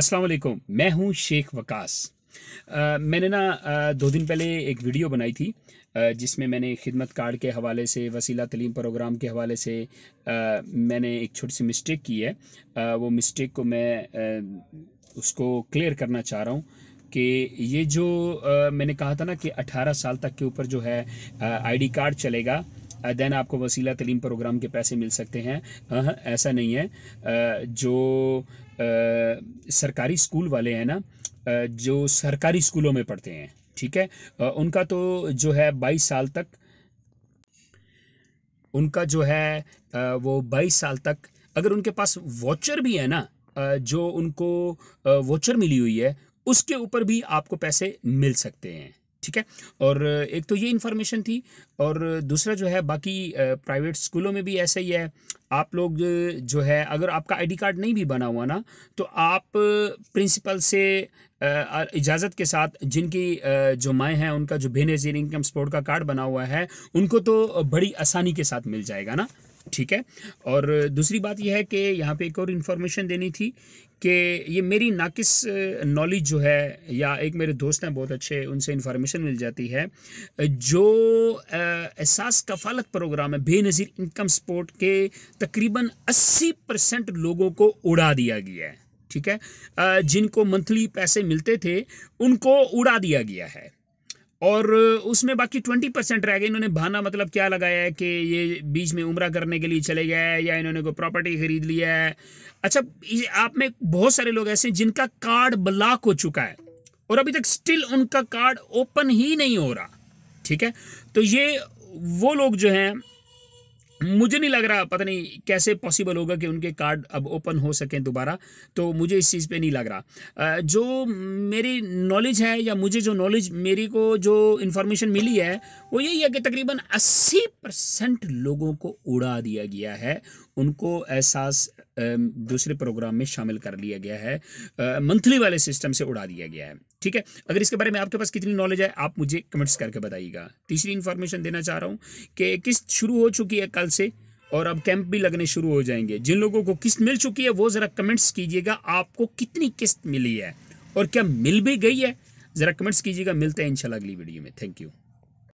अस्सलाम वालेकुम मैं हूं शेख वकास आ, मैंने ना दो दिन पहले एक वीडियो बनाई थी जिसमें मैंने खिदमत कार्ड के हवाले से वसीला तलीम प्रोग्राम के हवाले से आ, मैंने एक छोटी सी मिस्टेक की है आ, वो मिस्टेक को मैं आ, उसको क्लियर करना चाह रहा हूँ कि ये जो आ, मैंने कहा था ना कि 18 साल तक के ऊपर जो है आईडी कार्ड चलेगा दैन uh, आपको वसीला तलीम प्रोग्राम के पैसे मिल सकते हैं हाँ, हाँ ऐसा नहीं है uh, जो uh, सरकारी स्कूल वाले हैं ना जो सरकारी स्कूलों में पढ़ते हैं ठीक है उनका तो जो है बाईस साल तक उनका जो है वो बाईस साल तक अगर उनके पास वॉचर भी है ना जो उनको वॉचर मिली हुई है उसके ऊपर भी आपको पैसे मिल सकते हैं ठीक है और एक तो ये इन्फॉर्मेशन थी और दूसरा जो है बाकी प्राइवेट स्कूलों में भी ऐसा ही है आप लोग जो है अगर आपका आईडी कार्ड नहीं भी बना हुआ ना तो आप प्रिंसिपल से इजाज़त के साथ जिनकी जो माएँ हैं उनका जो बेनजीर इनकम सपोर्ट का कार्ड बना हुआ है उनको तो बड़ी आसानी के साथ मिल जाएगा ना ठीक है और दूसरी बात यह है कि यहाँ पे एक और इन्फॉर्मेशन देनी थी कि ये मेरी नाकिस नॉलेज जो है या एक मेरे दोस्त हैं बहुत अच्छे उनसे इन्फॉर्मेशन मिल जाती है जो एहसास कफालत प्रोग्राम है बेनज़ीर इनकम सपोर्ट के तकरीबन 80 परसेंट लोगों को उड़ा दिया गया है ठीक है जिनको मंथली पैसे मिलते थे उनको उड़ा दिया गया है और उसमें बाकी ट्वेंटी परसेंट रह गए इन्होंने बहाना मतलब क्या लगाया है कि ये बीच में उम्र करने के लिए चले गए या इन्होंने कोई प्रॉपर्टी खरीद लिया है अच्छा आप में बहुत सारे लोग ऐसे हैं जिनका कार्ड ब्लॉक हो चुका है और अभी तक स्टिल उनका कार्ड ओपन ही नहीं हो रहा ठीक है तो ये वो लोग जो हैं मुझे नहीं लग रहा पता नहीं कैसे पॉसिबल होगा कि उनके कार्ड अब ओपन हो सकें दोबारा तो मुझे इस चीज़ पे नहीं लग रहा जो मेरी नॉलेज है या मुझे जो नॉलेज मेरी को जो इन्फॉर्मेशन मिली है वो यही है कि तकरीबन 80 परसेंट लोगों को उड़ा दिया गया है उनको एहसास दूसरे प्रोग्राम में शामिल कर लिया गया है मंथली वाले सिस्टम से उड़ा दिया गया है ठीक है अगर इसके बारे में आपके पास कितनी नॉलेज है आप मुझे कमेंट्स करके बताइएगा तीसरी इन्फॉर्मेशन देना चाह रहा हूँ कि किस्त शुरू हो चुकी है कल से और अब कैंप भी लगने शुरू हो जाएंगे जिन लोगों को किस्त मिल चुकी है वो ज़रा कमेंट्स कीजिएगा आपको कितनी किस्त मिली है और क्या मिल भी गई है ज़रा कमेंट्स कीजिएगा मिलते हैं इंशाल्लाह अगली वीडियो में थैंक यू